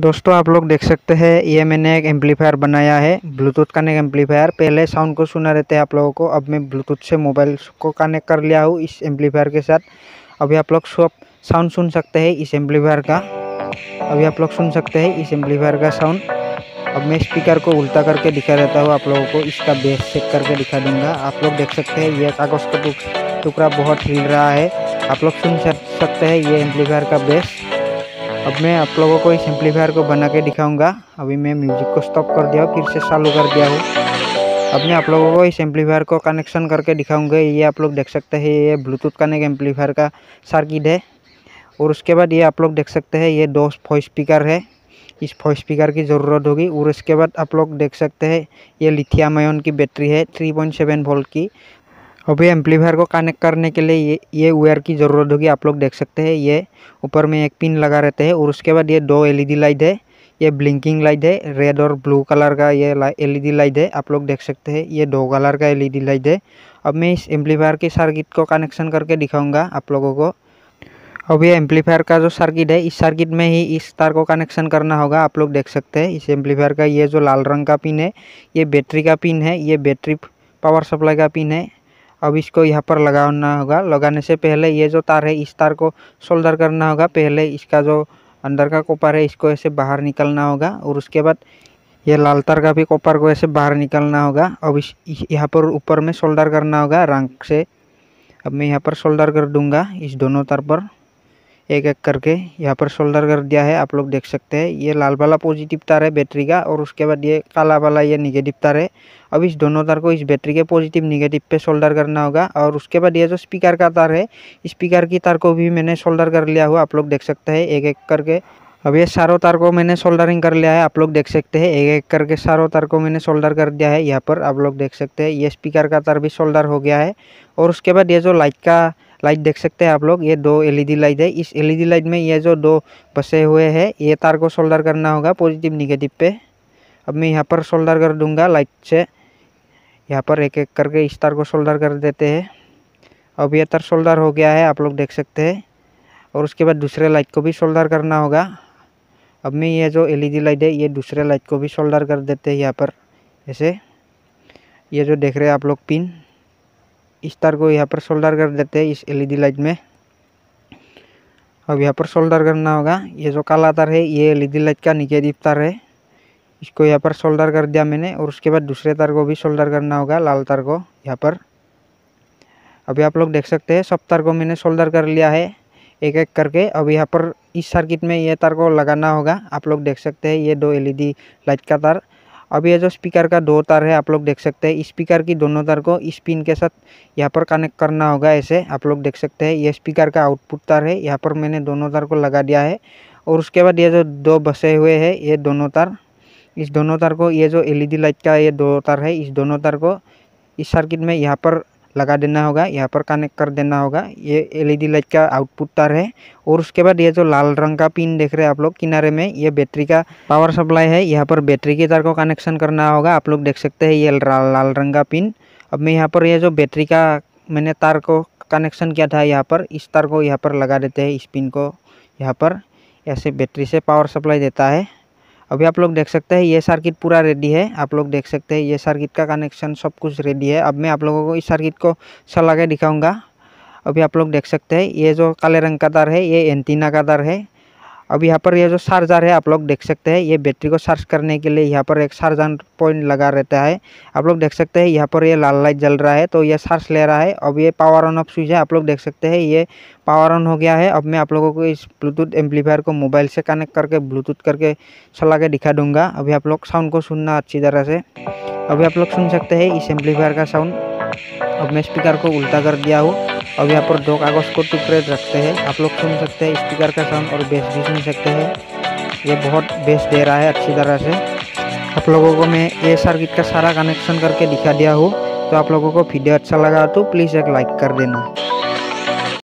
दोस्तों आप लोग देख सकते हैं ये मैंने एक एम्पलीफायर बनाया है ब्लूटूथ कनेक्ट एम्पलीफायर पहले साउंड को सुना रहते हैं आप लोगों को अब मैं ब्लूटूथ से मोबाइल को कनेक्ट कर लिया हूँ इस एम्पलीफायर के साथ अभी आप लोग सब साउंड सुन सकते हैं इस एम्पलीफायर का अभी आप लोग सुन सकते हैं इस एम्पलीफायर का साउंड अब मैं स्पीकर को उल्टा करके दिखा देता हूँ आप लोगों को इसका बेस चेक करके दिखा दूँगा आप लोग देख सकते हैं यह कागज़ का टुकड़ा बहुत हिल रहा है आप लोग सुन सकते हैं ये एम्पलीफायर का बेस अब मैं आप लोगों को इस एम्पलीफायर को बना के दिखाऊंगा अभी मैं म्यूजिक को स्टॉप कर दिया हूँ फिर से चालू कर दिया हूँ अब मैं आप लोगों को इस एम्पलीफायर को कनेक्शन करके दिखाऊंगा ये आप लोग देख सकते हैं ये ब्लूटूथ कनेक्ट एम्पलीफायर का सर्किट है और उसके बाद ये आप लोग देख सकते हैं ये दो फॉइस स्पीकर है इस फॉइस स्पीकर की ज़रूरत होगी और उसके बाद आप लोग देख सकते हैं ये लिथियम आयन की बैटरी है सेवन वोल्ट की अभी एम्पलीफायर को कनेक्ट करने के लिए ये ये वेयर की ज़रूरत होगी आप लोग देख सकते हैं ये ऊपर में एक पिन लगा रहते हैं और उसके बाद ये दो एलईडी लाइट है ये ब्लिंकिंग लाइट है रेड और ब्लू कलर का ये एलईडी लाइट है आप लोग देख सकते हैं ये दो कलर का एलईडी लाइट है अब मैं इस एम्पलीफायर के सर्किट को कनेक्शन करके दिखाऊंगा आप लोगों को अब ये एम्पलीफायर का जो सर्किट है इस सर्किट में ही इस तार को कनेक्शन करना होगा आप लोग देख सकते हैं इस एम्पलीफायर का ये जो लाल रंग का पिन है ये बैटरी का पिन है ये बैटरी पावर सप्लाई का पिन है अब इसको यहाँ पर लगाना होगा लगाने से पहले ये जो तार है इस तार को सोल्डर करना होगा पहले इसका जो अंदर का कॉपर है इसको ऐसे बाहर निकलना होगा और उसके बाद ये लाल तार का भी कॉपर को ऐसे बाहर निकलना होगा अब इस यहाँ पर ऊपर में सोल्डर करना होगा रंग से अब मैं यहाँ पर सोल्डर कर दूंगा इस दोनों तार पर एक एक करके यहाँ पर सोल्डर कर दिया है आप लोग देख सकते हैं ये लाल वाला पॉजिटिव तार है बैटरी का और उसके बाद ये काला वाला ये निगेटिव तार है अब इस दोनों तार को इस बैटरी के पॉजिटिव निगेटिव पे सोल्डर करना होगा और उसके बाद ये जो स्पीकर का तार है स्पीकर की तार को भी मैंने शोल्डर कर लिया हुआ आप लोग देख सकते हैं एक एक करके अब ये सारों तार को मैंने शोल्डरिंग कर लिया है आप लोग देख सकते हैं एक एक करके सारों तार को मैंने शोल्डर कर दिया है यहाँ पर आप लोग देख सकते हैं ये स्पीकर का तार भी शोल्डर हो गया है और उसके बाद ये जो लाइट का लाइट देख सकते हैं आप लोग ये दो एलईडी e लाइट है इस एलईडी e लाइट में ये जो दो बसे हुए हैं ये तार को सोल्डर करना होगा पॉजिटिव निगेटिव पे अब मैं यहाँ पर सोल्डर कर दूंगा लाइट से यहाँ पर एक एक करके इस तार को सोल्डर कर देते हैं अब ये तार सोल्डर हो गया है आप लोग देख सकते हैं और उसके बाद दूसरे लाइट को भी सोल्डर करना होगा अब मैं ये जो एल लाइट e है ये दूसरे लाइट को भी सोल्डर कर देते हैं यहाँ पर ऐसे ये जो देख रहे हैं आप लोग पिन इस तार को यहाँ पर सोल्डर कर देते हैं इस एलईडी लाइट में अब यहाँ पर सोल्डर करना होगा ये जो काला तार है ये एलईडी लाइट का निगेटिव तार है इसको यहाँ पर सोल्डर कर दिया मैंने और उसके बाद दूसरे तार को भी सोल्डर करना होगा लाल तार को यहाँ पर अभी आप लोग देख सकते हैं सब तार को मैंने सोल्डर कर लिया है एक एक करके अब यहाँ पर इस सर्किट में ये तार को लगाना होगा आप लोग देख सकते हैं ये दो एलईडी लाइट का तार अब ये जो स्पीकर का दो तार है आप लोग देख सकते हैं स्पीकर की दोनों तार को इस पिन के साथ यहाँ पर कनेक्ट करना होगा ऐसे आप लोग देख सकते हैं ये स्पीकर का आउटपुट तार है यहाँ पर मैंने दोनों तार को लगा दिया है और उसके बाद ये जो दो बसे हुए हैं ये दोनों तार इस दोनों तार को ये जो एलईडी लाइट का ये दो तार है इस दोनों तार को इस सर्किट में यहाँ पर लगा देना होगा यहाँ पर कनेक्ट कर देना होगा ये एलईडी लाइट का आउटपुट तार है और उसके बाद ये जो लाल रंग का पिन देख रहे हैं आप लोग किनारे में ये बैटरी का पावर सप्लाई है यहाँ पर बैटरी के तार को कनेक्शन करना होगा आप लोग देख सकते हैं ये लाल रंग का पिन अब मैं यहाँ पर ये जो बैटरी का मैंने तार को कनेक्शन किया था यहाँ पर इस तार को यहाँ पर लगा देते हैं इस पिन को यहाँ पर ऐसे बैटरी से पावर सप्लाई देता है अभी आप लोग देख सकते हैं ये सर्किट पूरा रेडी है आप लोग देख सकते हैं ये सर्किट का कनेक्शन सब कुछ रेडी है अब मैं आप लोगों को इस सर्किट को चला के दिखाऊँगा अभी आप लोग देख सकते हैं ये जो काले रंग का तार है ये एंटीना का तार है अब यहाँ पर यह जो चार्जर है आप लोग देख सकते हैं ये बैटरी को चार्ज करने के लिए यहाँ पर एक चार्जर पॉइंट लगा रहता है आप लोग देख सकते हैं यहाँ पर ये लाल लाइट जल रहा है तो ये चार्ज ले रहा है अब ये पावर ऑन ऑफ स्विच है आप लोग देख सकते हैं ये पावर ऑन हो गया है अब मैं आप लोगों को इस ब्लूटूथ एम्पलीफायर को मोबाइल से कनेक्ट करके ब्लूटूथ करके चला के दिखा दूंगा अभी आप लोग साउंड को सुनना अच्छी तरह से अभी आप लोग सुन सकते हैं इस एम्पलीफायर का साउंड अब मैं स्पीकर को उल्टा कर दिया हूँ अब यहाँ पर दो कागज़ को टुकड़े रखते हैं आप लोग सुन सकते हैं स्पीकर का साउंड और बेस भी सुन सकते हैं ये बहुत बेस दे रहा है अच्छी तरह से आप लोगों को मैं ये सर्किट का सारा कनेक्शन करके दिखा दिया हूँ तो आप लोगों को वीडियो अच्छा लगा तो प्लीज़ एक लाइक कर देना